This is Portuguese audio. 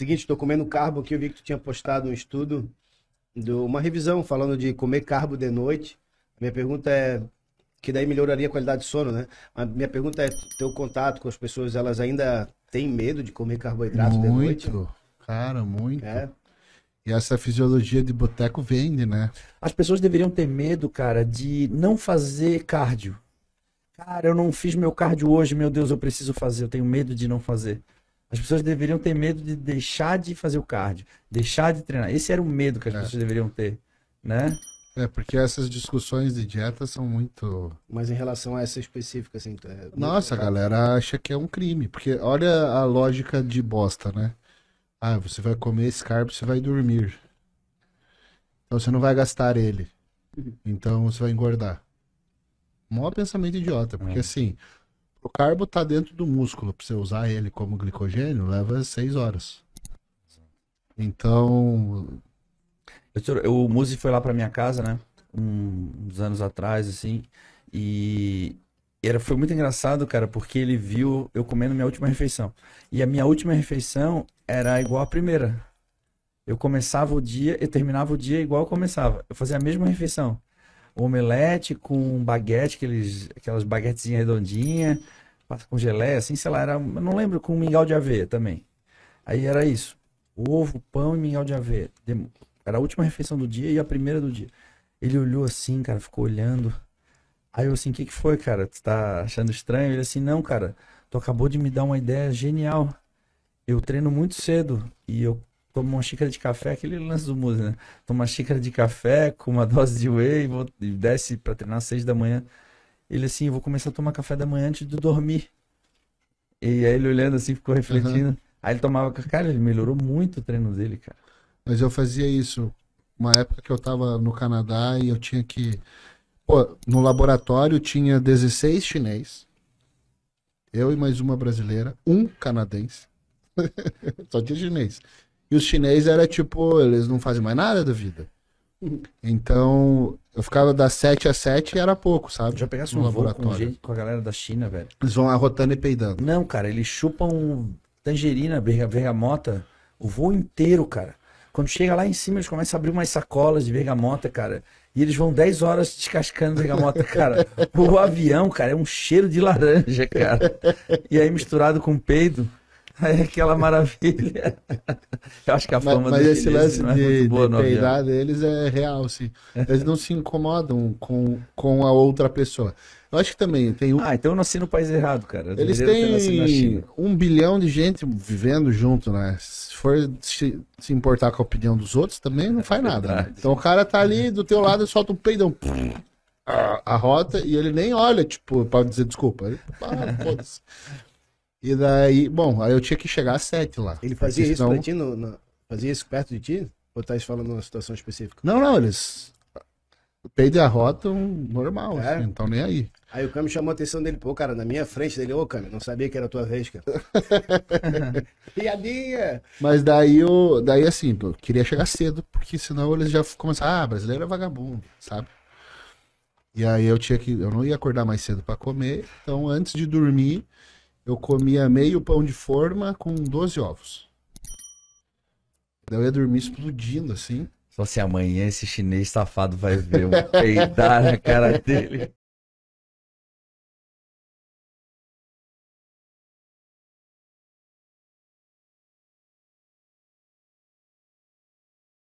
Seguinte, estou comendo carbo aqui. Eu vi que tu tinha postado um estudo, de uma revisão falando de comer carbo de noite. Minha pergunta é que daí melhoraria a qualidade de sono, né? A minha pergunta é, teu contato com as pessoas, elas ainda têm medo de comer carboidrato muito, de noite? Muito, cara, muito. É. E essa fisiologia de boteco vende, né? As pessoas deveriam ter medo, cara, de não fazer cardio. Cara, eu não fiz meu cardio hoje, meu Deus, eu preciso fazer, eu tenho medo de não fazer. As pessoas deveriam ter medo de deixar de fazer o cardio, deixar de treinar. Esse era o medo que as é. pessoas deveriam ter, né? É, porque essas discussões de dieta são muito. Mas em relação a essa específica, assim. É... Nossa, a galera acha que é um crime. Porque olha a lógica de bosta, né? Ah, você vai comer esse carbo, você vai dormir. Então você não vai gastar ele. Uhum. Então você vai engordar. Mó pensamento idiota. Porque é. assim, o carbo tá dentro do músculo, para você usar ele como glicogênio, leva seis horas. Então. Eu, o Muzi foi lá para minha casa, né? Um, uns anos atrás, assim. E era, foi muito engraçado, cara, porque ele viu eu comendo minha última refeição. E a minha última refeição era igual à primeira. Eu começava o dia, e terminava o dia igual eu começava. Eu fazia a mesma refeição omelete com baguete, aqueles, aquelas baguetezinhas redondinhas, com geleia, assim, sei lá, era, eu não lembro, com mingau de aveia também. Aí era isso, ovo, pão e mingau de aveia. Era a última refeição do dia e a primeira do dia. Ele olhou assim, cara, ficou olhando. Aí eu assim, o que, que foi, cara? Tu tá achando estranho? Ele assim, não, cara, tu acabou de me dar uma ideia genial. Eu treino muito cedo e eu toma uma xícara de café, aquele lance do mundo, né? Toma uma xícara de café com uma dose de whey vou, e desce para treinar às seis da manhã. Ele assim, vou começar a tomar café da manhã antes de dormir. E aí ele olhando assim, ficou refletindo. Uhum. Aí ele tomava, cara, ele melhorou muito o treino dele, cara. Mas eu fazia isso. Uma época que eu tava no Canadá e eu tinha que. Pô, no laboratório tinha 16 chinês. Eu e mais uma brasileira, um canadense. Só tinha chinês. E os chineses era tipo, eles não fazem mais nada da vida. Então, eu ficava das 7 às 7 e era pouco, sabe? Já pegasse um laboratório. Com, gente, com a galera da China, velho. Eles vão arrotando e peidando. Não, cara, eles chupam tangerina, bergamota, o voo inteiro, cara. Quando chega lá em cima, eles começam a abrir umas sacolas de bergamota, cara. E eles vão 10 horas descascando bergamota, cara. o avião, cara, é um cheiro de laranja, cara. E aí misturado com peido. É aquela maravilha. Eu acho que a fama mas, mas esse lance é de, boa de peidar deles é real, sim. Eles não se incomodam com, com a outra pessoa. Eu acho que também tem um... Ah, então eu nasci no país errado, cara. Eles têm um bilhão de gente vivendo junto, né? Se for se, se importar com a opinião dos outros, também não é faz nada. Né? Então o cara tá ali do teu lado e solta um peidão. A, rota e ele nem olha, tipo, pra dizer desculpa. Ele, ah, foda-se. E daí, bom, aí eu tinha que chegar às sete lá. Ele fazia isso pra ti? No, no, Fazia isso perto de ti? Ou tá falando numa situação específica? Não, não, eles peidam a rota normal, é. assim, então nem aí. Aí o Câmbio chamou a atenção dele, pô, cara, na minha frente dele, ô Câmbio, não sabia que era a tua vez, cara. Piadinha! Mas daí eu, daí assim, eu queria chegar cedo, porque senão eles já começaram, ah, brasileiro é vagabundo, sabe? E aí eu tinha que, eu não ia acordar mais cedo para comer, então antes de dormir, eu comia meio pão de forma com 12 ovos. Eu ia dormir explodindo, assim. Só se amanhã esse chinês safado vai ver eu peidar na cara dele.